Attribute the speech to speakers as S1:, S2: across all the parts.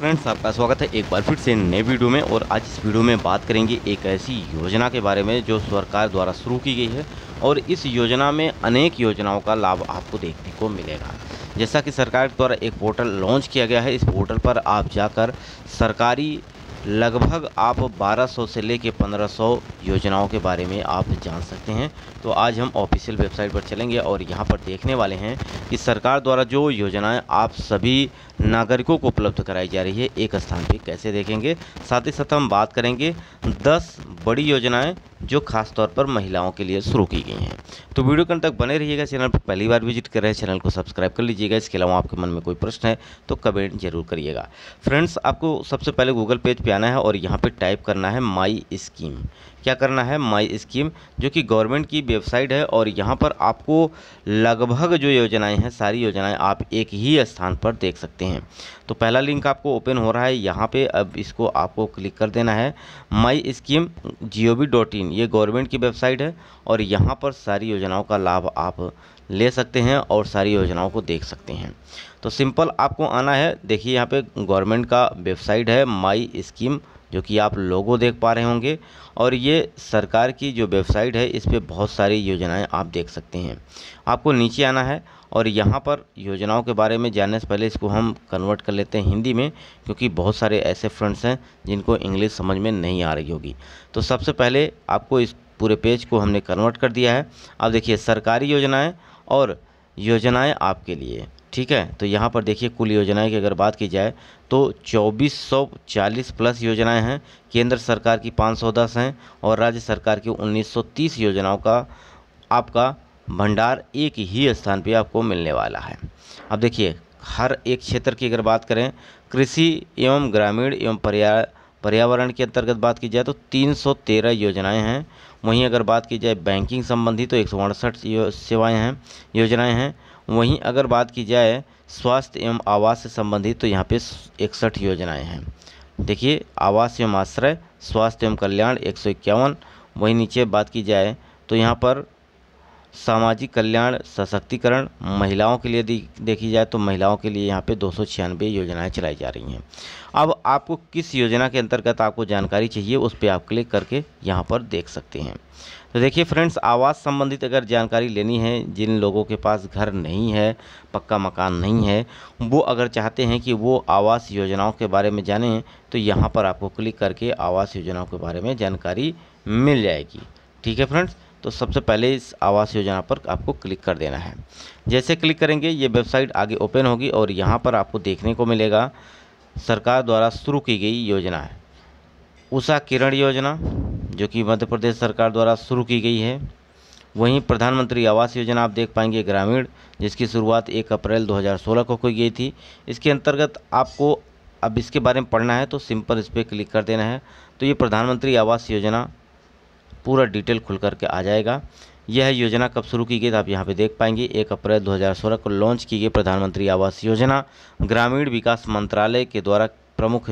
S1: friends आपका स्वागत है एक बार फिर से नए वीडियो में और आज इस वीडियो में बात करेंगे एक ऐसी योजना के बारे में जो सरकार द्वारा शुरू की गई है और इस योजना में अनेक योजनाओं का लाभ आपको देखने को मिलेगा जैसा कि सरकार द्वारा एक पोर्टल लॉन्च किया गया है इस पोर्टल पर आप जाकर सरकारी लगभग आप 1200 से लेके 1500 योजनाओं के बारे में आप जान सकते हैं तो आज हम ऑफिशियल वेबसाइट पर चलेंगे और यहाँ पर देखने वाले हैं कि सरकार द्वारा जो योजनाएं आप सभी नागरिकों को उपलब्ध कराई जा रही है एक स्थान पर कैसे देखेंगे साथ ही साथ हम बात करेंगे दस बड़ी योजनाएँ जो खास तौर पर महिलाओं के लिए शुरू की गई हैं तो वीडियो के तक बने रहिएगा चैनल पर पहली बार विजिट कर रहे हैं चैनल को सब्सक्राइब कर लीजिएगा इसके अलावा आपके मन में कोई प्रश्न है तो कमेंट जरूर करिएगा फ्रेंड्स आपको सबसे पहले गूगल पेज पे आना है और यहाँ पे टाइप करना है माई स्कीम क्या करना है माई स्कीम जो कि गवर्नमेंट की वेबसाइट है और यहाँ पर आपको लगभग जो योजनाएं हैं सारी योजनाएं आप एक ही स्थान पर देख सकते हैं तो पहला लिंक आपको ओपन हो रहा है यहाँ पे अब इसको आपको क्लिक कर देना है my scheme G O V dot in इन ये गवर्नमेंट की वेबसाइट है और यहाँ पर सारी योजनाओं का लाभ आप ले सकते हैं और सारी योजनाओं को देख सकते हैं तो सिंपल आपको आना है देखिए यहाँ पे गवर्नमेंट का वेबसाइट है माई स्कीम जो कि आप लोगों देख पा रहे होंगे और ये सरकार की जो वेबसाइट है इस पर बहुत सारी योजनाएँ आप देख सकते हैं आपको नीचे आना है और यहाँ पर योजनाओं के बारे में जानने से पहले इसको हम कन्वर्ट कर लेते हैं हिंदी में क्योंकि बहुत सारे ऐसे फ्रेंड्स हैं जिनको इंग्लिश समझ में नहीं आ रही होगी तो सबसे पहले आपको इस पूरे पेज को हमने कन्वर्ट कर दिया है अब देखिए सरकारी योजनाएँ और योजनाएँ आपके लिए ठीक है तो यहाँ पर देखिए कुल योजनाएं की अगर बात की जाए तो 2440 प्लस योजनाएं हैं केंद्र सरकार की 510 हैं और राज्य सरकार की 1930 योजनाओं का आपका भंडार एक ही स्थान पे आपको मिलने वाला है अब देखिए हर एक क्षेत्र की अगर बात करें कृषि एवं ग्रामीण एवं पर्या पर्यावरण के अंतर्गत बात की जाए तो 313 योजनाएं हैं वहीं अगर बात की जाए बैंकिंग संबंधी तो एक सेवाएं हैं योजनाएं हैं वहीं अगर बात की जाए स्वास्थ्य एवं आवास से संबंधित तो यहाँ पे इकसठ योजनाएँ हैं देखिए आवास एवं आश्रय स्वास्थ्य एवं कल्याण एक वहीं नीचे बात की जाए तो यहाँ पर सामाजिक कल्याण सशक्तिकरण महिलाओं के लिए देखी जाए तो महिलाओं के लिए यहाँ पे दो योजनाएं चलाई जा रही हैं अब आपको किस योजना के अंतर्गत आपको जानकारी चाहिए उस पर आप क्लिक करके यहाँ पर देख सकते हैं तो देखिए फ्रेंड्स आवास संबंधित अगर जानकारी लेनी है जिन लोगों के पास घर नहीं है पक्का मकान नहीं है वो अगर चाहते हैं कि वो आवास योजनाओं के बारे में जानें तो यहाँ पर आपको क्लिक करके आवास योजनाओं के बारे में जानकारी मिल जाएगी ठीक है फ्रेंड्स तो सबसे पहले इस आवास योजना पर आपको क्लिक कर देना है जैसे क्लिक करेंगे ये वेबसाइट आगे ओपन होगी और यहाँ पर आपको देखने को मिलेगा सरकार द्वारा शुरू की गई योजना है उषा किरण योजना जो कि मध्य प्रदेश सरकार द्वारा शुरू की गई है वहीं प्रधानमंत्री आवास योजना आप देख पाएंगे ग्रामीण जिसकी शुरुआत 1 अप्रैल 2016 को की गई थी इसके अंतर्गत आपको अब इसके बारे में पढ़ना है तो सिंपल इस पर क्लिक कर देना है तो ये प्रधानमंत्री आवास योजना पूरा डिटेल खुल करके आ जाएगा यह योजना कब शुरू की गई तो आप यहाँ पे देख पाएंगे एक अप्रैल 2016 को लॉन्च की गई प्रधानमंत्री आवास योजना ग्रामीण विकास मंत्रालय के द्वारा प्रमुख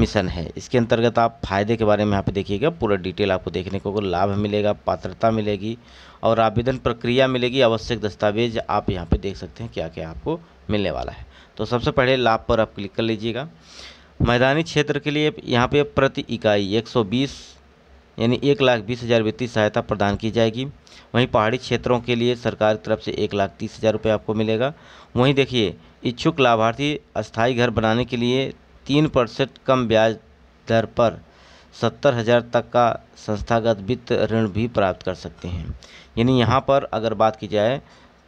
S1: मिशन है इसके अंतर्गत आप फायदे के बारे में यहाँ पे देखिएगा पूरा डिटेल आपको देखने को लाभ मिलेगा पात्रता मिलेगी और आवेदन प्रक्रिया मिलेगी आवश्यक दस्तावेज आप यहाँ पर देख सकते हैं क्या क्या आपको मिलने वाला है तो सबसे पहले लाभ पर आप क्लिक कर लीजिएगा मैदानी क्षेत्र के लिए यहाँ पर प्रति इकाई एक यानी एक लाख बीस हज़ार वित्तीय सहायता प्रदान की जाएगी वहीं पहाड़ी क्षेत्रों के लिए सरकार की तरफ से एक लाख तीस हज़ार रुपये आपको मिलेगा वहीं देखिए इच्छुक लाभार्थी अस्थायी घर बनाने के लिए तीन परसेंट कम ब्याज दर पर सत्तर हज़ार तक का संस्थागत वित्त ऋण भी प्राप्त कर सकते हैं यानी यहाँ पर अगर बात की जाए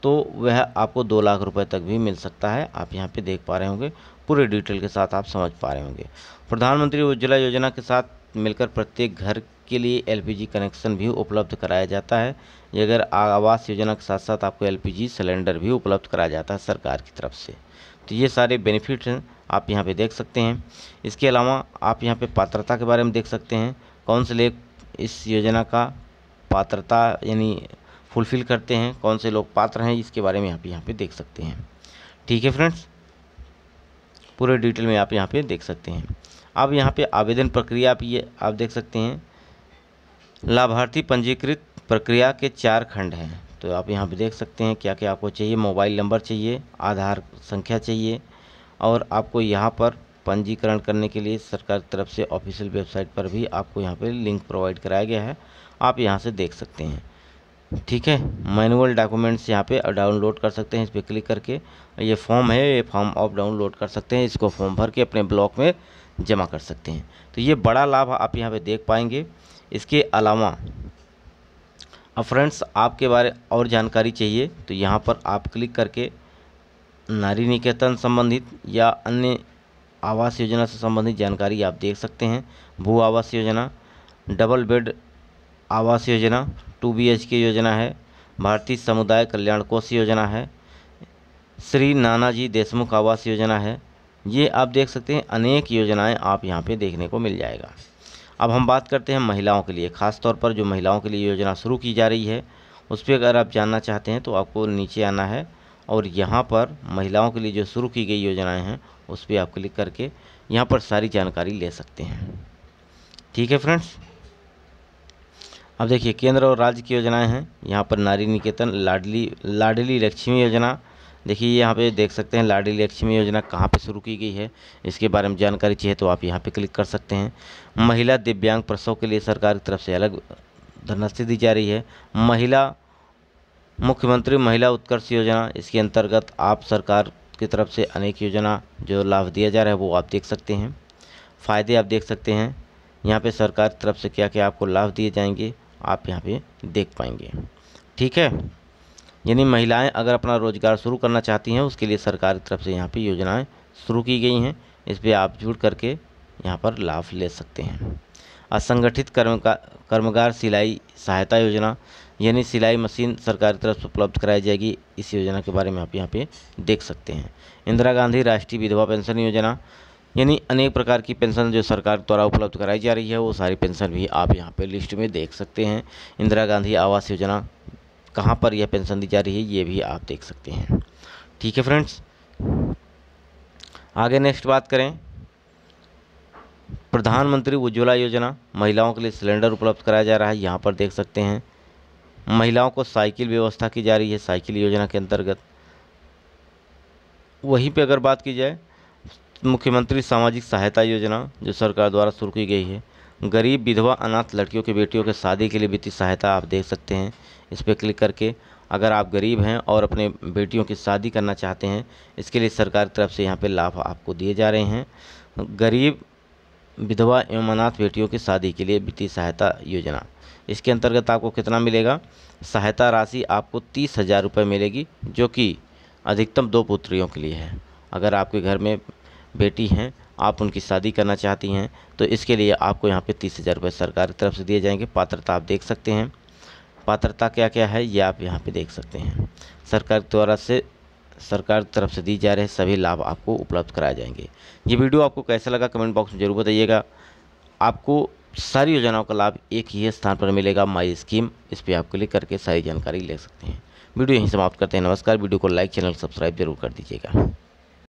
S1: तो वह आपको दो लाख रुपये तक भी मिल सकता है आप यहाँ पर देख पा रहे होंगे पूरे डिटेल के साथ आप समझ पा रहे होंगे प्रधानमंत्री उज्ज्वला योजना के साथ मिलकर प्रत्येक घर के लिए एलपीजी कनेक्शन भी उपलब्ध कराया जाता है अगर आवास योजना के साथ साथ आपको एलपीजी सिलेंडर भी उपलब्ध कराया जाता है सरकार की तरफ से तो ये सारे बेनिफिट हैं आप यहाँ पे देख सकते हैं इसके अलावा आप यहाँ पे पात्रता के बारे में देख सकते हैं कौन से लोग इस योजना का पात्रता यानी फुलफ़िल करते हैं कौन से लोग पात्र हैं इसके बारे में आप यहाँ पे देख सकते हैं ठीक है फ्रेंड्स पूरे डिटेल में आप यहाँ पे देख सकते हैं अब यहाँ पे आवेदन प्रक्रिया आप ये आप देख सकते हैं लाभार्थी पंजीकृत प्रक्रिया के चार खंड हैं तो आप यहाँ पे देख सकते हैं क्या क्या आपको चाहिए मोबाइल नंबर चाहिए आधार संख्या चाहिए और आपको यहाँ पर पंजीकरण करने के लिए सरकार की तरफ से ऑफिशियल वेबसाइट पर भी आपको यहाँ पर लिंक प्रोवाइड कराया गया है आप यहाँ से देख सकते हैं ठीक है मैनुअल डॉक्यूमेंट्स यहाँ पे डाउनलोड कर सकते हैं इस पर क्लिक करके ये फॉर्म है ये फॉर्म आप डाउनलोड कर सकते हैं इसको फॉर्म भर के अपने ब्लॉक में जमा कर सकते हैं तो ये बड़ा लाभ आप यहाँ पे देख पाएंगे इसके अलावा अब फ्रेंड्स आपके बारे और जानकारी चाहिए तो यहाँ पर आप क्लिक करके नारी निकेतन संबंधित या अन्य आवास योजना से संबंधित जानकारी आप देख सकते हैं भू आवास योजना डबल बेड आवास योजना टू बी एच के योजना है भारतीय समुदाय कल्याण कोष योजना है श्री नानाजी देशमुख आवास योजना है ये आप देख सकते हैं अनेक योजनाएं आप यहाँ पे देखने को मिल जाएगा अब हम बात करते हैं महिलाओं के लिए ख़ास तौर पर जो महिलाओं के लिए योजना शुरू की जा रही है उस पर अगर आप जानना चाहते हैं तो आपको नीचे आना है और यहाँ पर महिलाओं के लिए जो शुरू की गई योजनाएं हैं उस पर आप क्लिक करके यहाँ पर सारी जानकारी ले सकते हैं ठीक है फ्रेंड्स अब देखिए केंद्र और राज्य की योजनाएं हैं यहाँ पर नारी निकेतन लाडली लाडली लक्ष्मी योजना देखिए यहाँ पे देख सकते हैं लाडली लक्ष्मी योजना कहाँ पे शुरू की गई है इसके बारे में जानकारी चाहिए तो आप यहाँ पे क्लिक कर सकते हैं महिला दिव्यांग प्रसव के लिए सरकार की तरफ से अलग धनराशि दी जा रही है महिला मुख्यमंत्री महिला उत्कर्ष योजना इसके अंतर्गत आप सरकार की तरफ से अनेक योजना जो लाभ दिया जा रहा है वो आप देख सकते हैं फ़ायदे आप देख सकते हैं यहाँ पे सरकार की तरफ से क्या क्या आपको लाभ दिए जाएंगे आप यहाँ पे देख पाएंगे ठीक है यानी महिलाएं अगर अपना रोज़गार शुरू करना चाहती हैं उसके लिए सरकार की तरफ से यहाँ पे योजनाएं शुरू की गई हैं इस पर आप जुड़ करके यहाँ पर लाभ ले सकते हैं असंगठित का कर्मगार सिलाई सहायता योजना यानी सिलाई मशीन सरकार की तरफ से उपलब्ध कराई जाएगी इस योजना के बारे में आप यहाँ पे देख सकते हैं इंदिरा गांधी राष्ट्रीय विधवा पेंशन योजना यानी अनेक प्रकार की पेंशन जो सरकार द्वारा उपलब्ध कराई जा रही है वो सारी पेंशन भी आप यहाँ पे लिस्ट में देख सकते हैं इंदिरा गांधी आवास योजना कहाँ पर यह पेंशन दी जा रही है ये भी आप देख सकते हैं ठीक है फ्रेंड्स आगे नेक्स्ट बात करें प्रधानमंत्री उज्ज्वला योजना महिलाओं के लिए सिलेंडर उपलब्ध कराया जा रहा है यहाँ पर देख सकते हैं महिलाओं को साइकिल व्यवस्था की जा रही है साइकिल योजना के अंतर्गत वहीं पे अगर बात की जाए मुख्यमंत्री सामाजिक सहायता योजना जो सरकार द्वारा शुरू की गई है गरीब विधवा अनाथ लड़कियों के बेटियों के शादी के लिए वित्तीय सहायता आप देख सकते हैं इस पर क्लिक करके अगर आप गरीब हैं और अपने बेटियों की शादी करना चाहते हैं इसके लिए सरकार की तरफ से यहाँ पे लाभ आपको दिए जा रहे हैं गरीब विधवा एवं अनाथ बेटियों की शादी के लिए वित्तीय सहायता योजना इसके अंतर्गत आपको कितना मिलेगा सहायता राशि आपको तीस हज़ार रुपये मिलेगी जो कि अधिकतम दो पुत्रियों के लिए है अगर आपके घर में बेटी हैं आप उनकी शादी करना चाहती हैं तो इसके लिए आपको यहाँ पे तीस हज़ार रुपये सरकार की तरफ से दिए जाएंगे पात्रता आप देख सकते हैं पात्रता क्या क्या है ये आप यहाँ पे देख सकते हैं सरकार द्वारा से सरकार की तरफ से दी जा रहे सभी लाभ आपको उपलब्ध कराए जाएंगे ये वीडियो आपको कैसा लगा कमेंट बॉक्स में ज़रूर बताइएगा आपको सारी योजनाओं का लाभ एक ही स्थान पर मिलेगा माई स्कीम इस पर आप क्लिक करके सारी जानकारी ले सकते हैं वीडियो यहीं समाप्त करते हैं नमस्कार वीडियो को लाइक चैनल सब्सक्राइब जरूर कर दीजिएगा